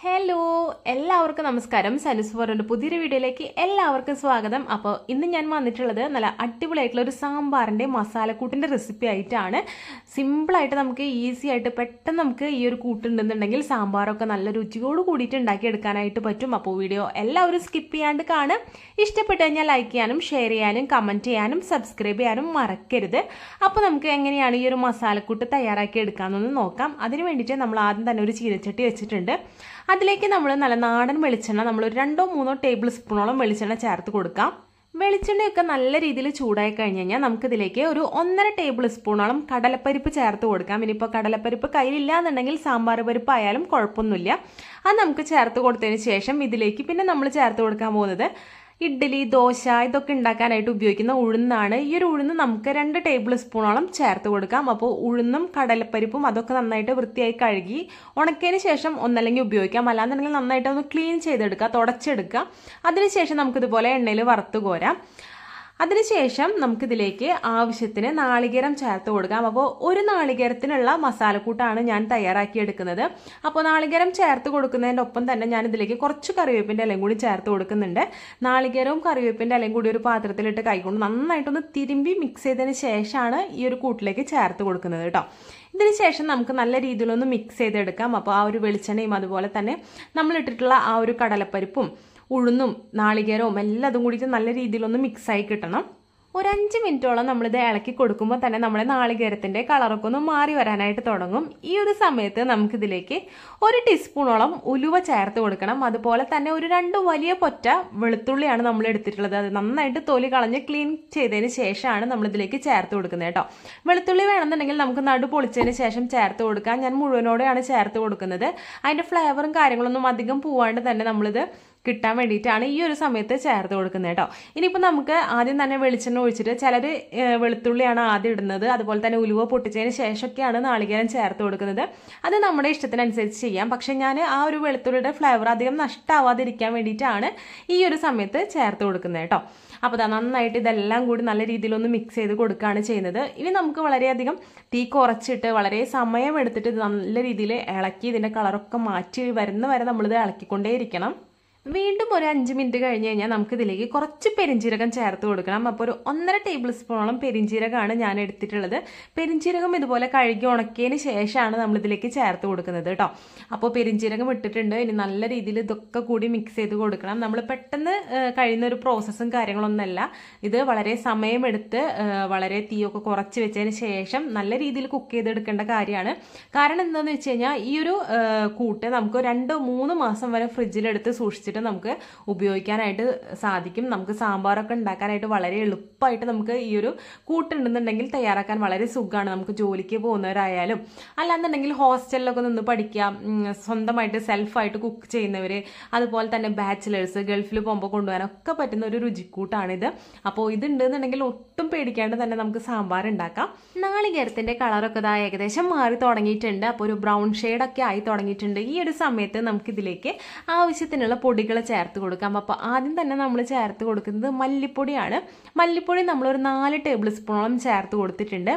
hello എല്ലാവർക്കും നമസ്കാരം സനുസ് ഫോറിൻ്റെ പുതിയൊരു വീഡിയോയിലേക്ക് എല്ലാവർക്കും സ്വാഗതം അപ്പോൾ ഇന്ന് ഞാൻ വന്നിട്ടുള്ളത് നല്ല അടിപൊളിയായിട്ടുള്ള ഒരു സാമ്പാറിൻ്റെ മസാലക്കൂട്ടിൻ്റെ റെസിപ്പി ആയിട്ടാണ് സിമ്പിളായിട്ട് നമുക്ക് ഈസി ആയിട്ട് പെട്ടെന്ന് നമുക്ക് ഈ ഒരു കൂട്ടുണ്ടെന്നുണ്ടെങ്കിൽ സാമ്പാറൊക്കെ നല്ല രുചിയോട് കൂടിയിട്ട് ഉണ്ടാക്കിയെടുക്കാനായിട്ട് പറ്റും അപ്പോൾ വീഡിയോ എല്ലാവരും സ്കിപ്പ് ചെയ്യാണ്ട് കാണും ഇഷ്ടപ്പെട്ട് കഴിഞ്ഞാൽ ലൈക്ക് ചെയ്യാനും ഷെയർ ചെയ്യാനും കമൻറ്റ് ചെയ്യാനും സബ്സ്ക്രൈബ് ചെയ്യാനും മറക്കരുത് അപ്പോൾ നമുക്ക് എങ്ങനെയാണ് ഈ ഒരു മസാലക്കൂട്ട് തയ്യാറാക്കി എടുക്കാമെന്നൊന്ന് നോക്കാം അതിന് വേണ്ടിയിട്ട് നമ്മൾ ആദ്യം തന്നെ ഒരു ചീനച്ചട്ടി വെച്ചിട്ടുണ്ട് അതിലേക്ക് നമ്മൾ നല്ല നാടൻ വെളിച്ചെണ്ണ നമ്മൾ ഒരു രണ്ടോ മൂന്നോ ടേബിൾ സ്പൂണോളം വെളിച്ചെണ്ണ ചേർത്ത് കൊടുക്കാം വെളിച്ചെണ്ണയൊക്കെ നല്ല രീതിയിൽ ചൂടായി കഴിഞ്ഞ് കഴിഞ്ഞാൽ നമുക്കിതിലേക്ക് ഒരു ഒന്നര ടേബിൾ സ്പൂണോളം കടലപ്പരിപ്പ് ചേർത്ത് കൊടുക്കാം ഇനിയിപ്പോൾ കടലപ്പരിപ്പ് കയ്യിലില്ല എന്നുണ്ടെങ്കിൽ സാമ്പാർ പരിപ്പ് ആയാലും കുഴപ്പമൊന്നുമില്ല അത് നമുക്ക് ചേർത്ത് കൊടുത്തതിന് ശേഷം ഇതിലേക്ക് പിന്നെ നമ്മൾ ചേർത്ത് കൊടുക്കാൻ പോകുന്നത് ഇഡ്ഡലി ദോശ ഇതൊക്കെ ഉണ്ടാക്കാനായിട്ട് ഉപയോഗിക്കുന്ന ഉഴുന്നാണ് ഈ ഒരു ഉഴുന്ന് നമുക്ക് രണ്ട് ടേബിൾ സ്പൂണോളം ചേർത്ത് കൊടുക്കാം അപ്പോൾ ഉഴുന്നും കടലപ്പരിപ്പും അതൊക്കെ നന്നായിട്ട് വൃത്തിയായി കഴുകി ഉണക്കിയതിന് ശേഷം ഒന്നല്ലെങ്കിൽ ഉപയോഗിക്കാം അല്ലാന്നുണ്ടെങ്കിൽ നന്നായിട്ട് ഒന്ന് ക്ലീൻ ചെയ്തെടുക്കുക തുടച്ചെടുക്കുക അതിനുശേഷം നമുക്കിതുപോലെ എണ്ണയിൽ വറുത്ത് കോരാം അതിനുശേഷം നമുക്കിതിലേക്ക് ആവശ്യത്തിന് നാളികേരം ചേർത്ത് കൊടുക്കാം അപ്പോൾ ഒരു നാളികേരത്തിനുള്ള മസാലക്കൂട്ടാണ് ഞാൻ തയ്യാറാക്കിയെടുക്കുന്നത് അപ്പോൾ നാളികേരം ചേർത്ത് കൊടുക്കുന്നതിൻ്റെ ഒപ്പം തന്നെ ഞാൻ ഇതിലേക്ക് കുറച്ച് കറിവേപ്പിൻ്റെ ഇലയും കൂടി ചേർത്ത് കൊടുക്കുന്നുണ്ട് നാളികേരവും കറിവേപ്പിൻ്റെ ഇലയും കൂടി ഒരു പാത്രത്തിലിട്ട് കൈക്കൊണ്ട് നന്നായിട്ടൊന്ന് തിരുമ്പി മിക്സ് ചെയ്തതിന് ശേഷമാണ് ഈ ഒരു കൂട്ടിലേക്ക് ചേർത്ത് കൊടുക്കുന്നത് കേട്ടോ ഇതിന് ശേഷം നമുക്ക് നല്ല രീതിയിലൊന്ന് മിക്സ് ചെയ്തെടുക്കാം അപ്പോൾ ആ ഒരു വെളിച്ചെണ്ണയും അതുപോലെ തന്നെ നമ്മളിട്ടിട്ടുള്ള ആ ഒരു കടലപ്പരിപ്പും ഉഴുന്നും നാളികേരവും അതും കൂടിയിട്ട് നല്ല രീതിയിലൊന്ന് മിക്സായി കിട്ടണം ഒരു അഞ്ച് മിനിറ്റോളം നമ്മളിത് ഇളക്കി കൊടുക്കുമ്പോൾ തന്നെ നമ്മുടെ നാളികേരത്തിൻ്റെ കളറൊക്കെ ഒന്ന് മാറി വരാനായിട്ട് തുടങ്ങും ഈ ഒരു സമയത്ത് നമുക്കിതിലേക്ക് ഒരു ടീസ്പൂണോളം ഉലുവ ചേർത്ത് കൊടുക്കണം അതുപോലെ തന്നെ ഒരു രണ്ട് വലിയ പൊറ്റ വെളുത്തുള്ളിയാണ് നമ്മൾ എടുത്തിട്ടുള്ളത് അത് നന്നായിട്ട് തൊലി കളഞ്ഞ് ക്ലീൻ ചെയ്തതിന് ശേഷമാണ് നമ്മളിതിലേക്ക് ചേർത്ത് കൊടുക്കുന്നത് കേട്ടോ വെളുത്തുള്ളി വേണമെന്നുണ്ടെങ്കിൽ നമുക്ക് നടു പൊളിച്ചതിന് ശേഷം ചേർത്ത് കൊടുക്കാം ഞാൻ മുഴുവനോടെയാണ് ചേർത്ത് കൊടുക്കുന്നത് അതിൻ്റെ ഫ്ലേവറും കാര്യങ്ങളൊന്നും അധികം പോവാണ്ട് തന്നെ നമ്മളിത് കിട്ടാൻ വേണ്ടിയിട്ടാണ് ഈ ഒരു സമയത്ത് ചേർത്ത് കൊടുക്കുന്നത് കേട്ടോ ഇനിയിപ്പോൾ നമുക്ക് ആദ്യം തന്നെ വെളിച്ചെണ്ണ ഒഴിച്ചിട്ട് ചിലർ വെളുത്തുള്ളിയാണ് ആദ്യം ഇടുന്നത് അതുപോലെ തന്നെ ഉലുവ പൊട്ടിച്ചതിന് ശേഷമൊക്കെയാണ് നാളികേരം ചേർത്ത് കൊടുക്കുന്നത് അത് നമ്മുടെ ഇഷ്ടത്തിനനുസരിച്ച് ചെയ്യാം പക്ഷെ ഞാൻ ആ ഒരു വെളുത്തുള്ളിയുടെ ഫ്ലേവർ അധികം നഷ്ടമാവാതിരിക്കാൻ വേണ്ടിയിട്ടാണ് ഈ ഒരു സമയത്ത് ചേർത്ത് കൊടുക്കുന്നത് കേട്ടോ അപ്പോൾ അതാ നന്നായിട്ട് ഇതെല്ലാം കൂടി നല്ല രീതിയിലൊന്ന് മിക്സ് ചെയ്ത് കൊടുക്കുകയാണ് ചെയ്യുന്നത് ഇനി നമുക്ക് വളരെയധികം തീ കുറച്ചിട്ട് വളരെ സമയമെടുത്തിട്ട് എടുത്തിട്ട് നല്ല രീതിയിൽ ഇളക്കി ഇതിൻ്റെ കളറൊക്കെ മാറ്റി വരുന്ന വരെ നമ്മളിത് ഇളക്കിക്കൊണ്ടേയിരിക്കണം വീണ്ടും ഒരു അഞ്ച് മിനിറ്റ് കഴിഞ്ഞ് കഴിഞ്ഞാൽ നമുക്ക് ഇതിലേക്ക് കുറച്ച് പെരിഞ്ചീരകം ചേർത്ത് കൊടുക്കണം അപ്പോൾ ഒരു ഒന്നര ടേബിൾ സ്പൂണോളം പെരിഞ്ചീരകമാണ് ഞാൻ എടുത്തിട്ടുള്ളത് പെരിഞ്ചീരകം ഇതുപോലെ കഴുകി ഉണക്കിയതിന് ശേഷമാണ് നമ്മൾ ഇതിലേക്ക് ചേർത്ത് കൊടുക്കുന്നത് കേട്ടോ അപ്പോൾ പെരിഞ്ചീരകം ഇട്ടിട്ടുണ്ട് ഇനി നല്ല രീതിയിൽ ഇതൊക്കെ കൂടി മിക്സ് ചെയ്ത് കൊടുക്കണം നമ്മൾ പെട്ടെന്ന് കഴിയുന്ന ഒരു പ്രോസസ്സും കാര്യങ്ങളൊന്നുമല്ല ഇത് വളരെ സമയമെടുത്ത് വളരെ തീയൊക്കെ കുറച്ച് വെച്ചതിന് ശേഷം നല്ല രീതിയിൽ കുക്ക് ചെയ്തെടുക്കേണ്ട കാര്യമാണ് കാരണം എന്താണെന്ന് വെച്ച് കഴിഞ്ഞാൽ ഈ ഒരു കൂട്ട് നമുക്ക് രണ്ടോ മൂന്ന് മാസം വരെ ഫ്രിഡ്ജിലെടുത്ത് സൂക്ഷിച്ചിട്ട് വെച്ചിട്ട് നമുക്ക് ഉപയോഗിക്കാനായിട്ട് സാധിക്കും നമുക്ക് സാമ്പാറൊക്കെ ഉണ്ടാക്കാനായിട്ട് വളരെ എളുപ്പമായിട്ട് നമുക്ക് ഈ ഒരു കൂട്ടുണ്ടെന്നുണ്ടെങ്കിൽ തയ്യാറാക്കാൻ വളരെ സുഖമാണ് നമുക്ക് ജോലിക്ക് പോകുന്നവരായാലും അല്ലാന്നുണ്ടെങ്കിൽ ഹോസ്റ്റലിലൊക്കെ നിന്ന് പഠിക്കാം സ്വന്തമായിട്ട് സെൽഫായിട്ട് കുക്ക് ചെയ്യുന്നവർ അതുപോലെ തന്നെ ബാച്ചിലേഴ്സ് ഗൾഫിൽ പോകുമ്പോൾ കൊണ്ടുപോകാനൊക്കെ പറ്റുന്ന ഒരു രുചിക്കൂട്ടാണിത് അപ്പോൾ ഇതുണ്ടെന്നുണ്ടെങ്കിൽ ഒട്ടും പേടിക്കാണ്ട് തന്നെ നമുക്ക് സാമ്പാർ ഉണ്ടാക്കാം നാളികേരത്തിൻ്റെ കളറൊക്കെ ഇതാ ഏകദേശം മാറി തുടങ്ങിയിട്ടുണ്ട് അപ്പോൾ ഒരു ബ്രൗൺ ഷെയ്ഡൊക്കെ ആയി തുടങ്ങിയിട്ടുണ്ട് ഈ ഒരു സമയത്ത് നമുക്കിതിലേക്ക് ആവശ്യത്തിനുള്ള പൊടി പൊടികൾ ചേർത്ത് കൊടുക്കാം അപ്പോൾ ആദ്യം തന്നെ നമ്മൾ ചേർത്ത് കൊടുക്കുന്നത് മല്ലിപ്പൊടിയാണ് മല്ലിപ്പൊടി നമ്മളൊരു നാല് ടേബിൾ സ്പൂണോളം ചേർത്ത് കൊടുത്തിട്ടുണ്ട്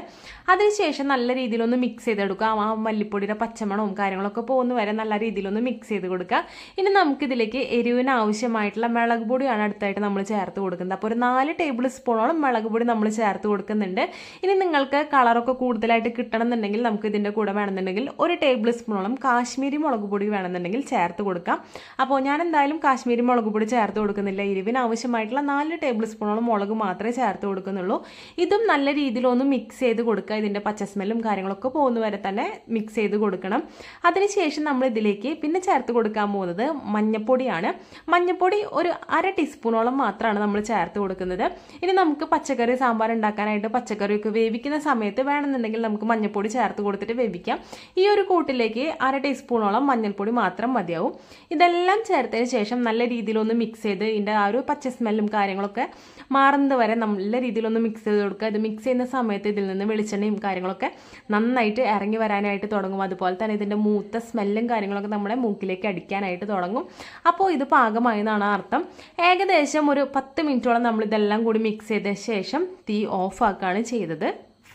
അതിനുശേഷം നല്ല രീതിയിലൊന്ന് മിക്സ് ചെയ്തെടുക്കാം ആ മല്ലിപ്പൊടിയുടെ പച്ചമണവും കാര്യങ്ങളൊക്കെ പോകുന്ന വരെ നല്ല രീതിയിലൊന്ന് മിക്സ് ചെയ്ത് കൊടുക്കുക ഇനി നമുക്കിതിലേക്ക് എരിവിന് ആവശ്യമായിട്ടുള്ള മുളക് പൊടിയാണ് അടുത്തായിട്ട് നമ്മൾ ചേർത്ത് കൊടുക്കുന്നത് അപ്പോൾ ഒരു നാല് ടേബിൾ സ്പൂണോളം മുളക് പൊടി നമ്മൾ ചേർത്ത് കൊടുക്കുന്നുണ്ട് ഇനി നിങ്ങൾക്ക് കളറൊക്കെ കൂടുതലായിട്ട് കിട്ടണം എന്നുണ്ടെങ്കിൽ നമുക്ക് ഇതിൻ്റെ കൂടെ വേണമെന്നുണ്ടെങ്കിൽ ഒരു ടേബിൾ സ്പൂണോളം കാശ്മീരി മുളക് പൊടി വേണമെന്നുണ്ടെങ്കിൽ ചേർത്ത് കൊടുക്കാം അപ്പോൾ ഞാൻ എന്തായാലും കാശ്മീരി മുളക് പൊടി ചേർത്ത് കൊടുക്കുന്നില്ല ഇരുവിന് ആവശ്യമായിട്ടുള്ള നാല് ടേബിൾ സ്പൂണോളം മുളക് മാത്രമേ ചേർത്ത് കൊടുക്കുന്നുള്ളൂ ഇതും നല്ല രീതിയിലൊന്ന് മിക്സ് ചെയ്ത് കൊടുക്കുക ഇതിൻ്റെ പച്ചസ്മെല്ലും കാര്യങ്ങളൊക്കെ പോകുന്ന വരെ തന്നെ മിക്സ് ചെയ്ത് കൊടുക്കണം അതിനുശേഷം നമ്മൾ ഇതിലേക്ക് പിന്നെ ചേർത്ത് കൊടുക്കാൻ പോകുന്നത് മഞ്ഞപ്പൊടിയാണ് മഞ്ഞപ്പൊടി ഒരു അര ടീസ്പൂണോളം മാത്രമാണ് നമ്മൾ ചേർത്ത് കൊടുക്കുന്നത് ഇനി നമുക്ക് പച്ചക്കറി സാമ്പാർ ഉണ്ടാക്കാനായിട്ട് പച്ചക്കറിയൊക്കെ വേവിക്കുന്ന സമയത്ത് വേണമെന്നുണ്ടെങ്കിൽ നമുക്ക് മഞ്ഞൾപ്പൊടി ചേർത്ത് കൊടുത്തിട്ട് വേവിക്കാം ഈ ഒരു കൂട്ടിലേക്ക് അര ടീസ്പൂണോളം മഞ്ഞൾപ്പൊടി മാത്രം മതിയാവും ഇതെല്ലാം ചേർത്തതിന് ശേഷം ശേഷം നല്ല രീതിയിലൊന്ന് മിക്സ് ചെയ്ത് ഇതിൻ്റെ ആ ഒരു പച്ച സ്മെല്ലും കാര്യങ്ങളൊക്കെ മാറുന്നത് വരെ നല്ല രീതിയിലൊന്ന് മിക്സ് ചെയ്ത് കൊടുക്കുക ഇത് മിക്സ് ചെയ്യുന്ന സമയത്ത് ഇതിൽ നിന്ന് വെളിച്ചെണ്ണയും കാര്യങ്ങളൊക്കെ നന്നായിട്ട് ഇറങ്ങി വരാനായിട്ട് തുടങ്ങും അതുപോലെ തന്നെ ഇതിൻ്റെ മൂത്ത സ്മെല്ലും കാര്യങ്ങളൊക്കെ നമ്മുടെ മൂക്കിലേക്ക് അടിക്കാനായിട്ട് തുടങ്ങും അപ്പോൾ ഇത് പാകമായെന്നാണ് അർത്ഥം ഏകദേശം ഒരു പത്ത് മിനിറ്റോളം നമ്മൾ ഇതെല്ലാം കൂടി മിക്സ് ചെയ്ത ശേഷം തീ ഓഫാക്കുകയാണ് ചെയ്തത്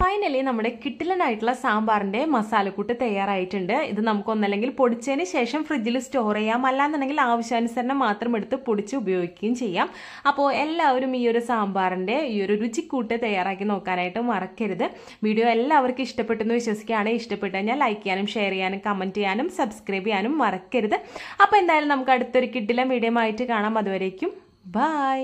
ഫൈനലി നമ്മുടെ കിട്ടിലനായിട്ടുള്ള സാമ്പാറിൻ്റെ മസാലക്കൂട്ട് തയ്യാറായിട്ടുണ്ട് ഇത് നമുക്കൊന്നല്ലെങ്കിൽ പൊടിച്ചതിന് ശേഷം ഫ്രിഡ്ജിൽ സ്റ്റോർ ചെയ്യാം അല്ലാന്നുണ്ടെങ്കിൽ ആവശ്യാനുസരണം മാത്രം എടുത്ത് പൊടിച്ച് ഉപയോഗിക്കുകയും ചെയ്യാം അപ്പോൾ എല്ലാവരും ഈ ഒരു സാമ്പാറിൻ്റെ ഈ ഒരു രുചിക്കൂട്ട് തയ്യാറാക്കി നോക്കാനായിട്ട് മറക്കരുത് വീഡിയോ എല്ലാവർക്കും ഇഷ്ടപ്പെട്ടെന്ന് വിശ്വസിക്കുകയാണ് ഇഷ്ടപ്പെട്ട് കഴിഞ്ഞാൽ ലൈക്ക് ചെയ്യാനും ഷെയർ ചെയ്യാനും കമൻറ്റ് ചെയ്യാനും സബ്സ്ക്രൈബ് ചെയ്യാനും മറക്കരുത് അപ്പോൾ എന്തായാലും നമുക്ക് അടുത്തൊരു കിട്ടിലൻ വീഡിയോ ആയിട്ട് കാണാം അതുവരേക്കും ബായ്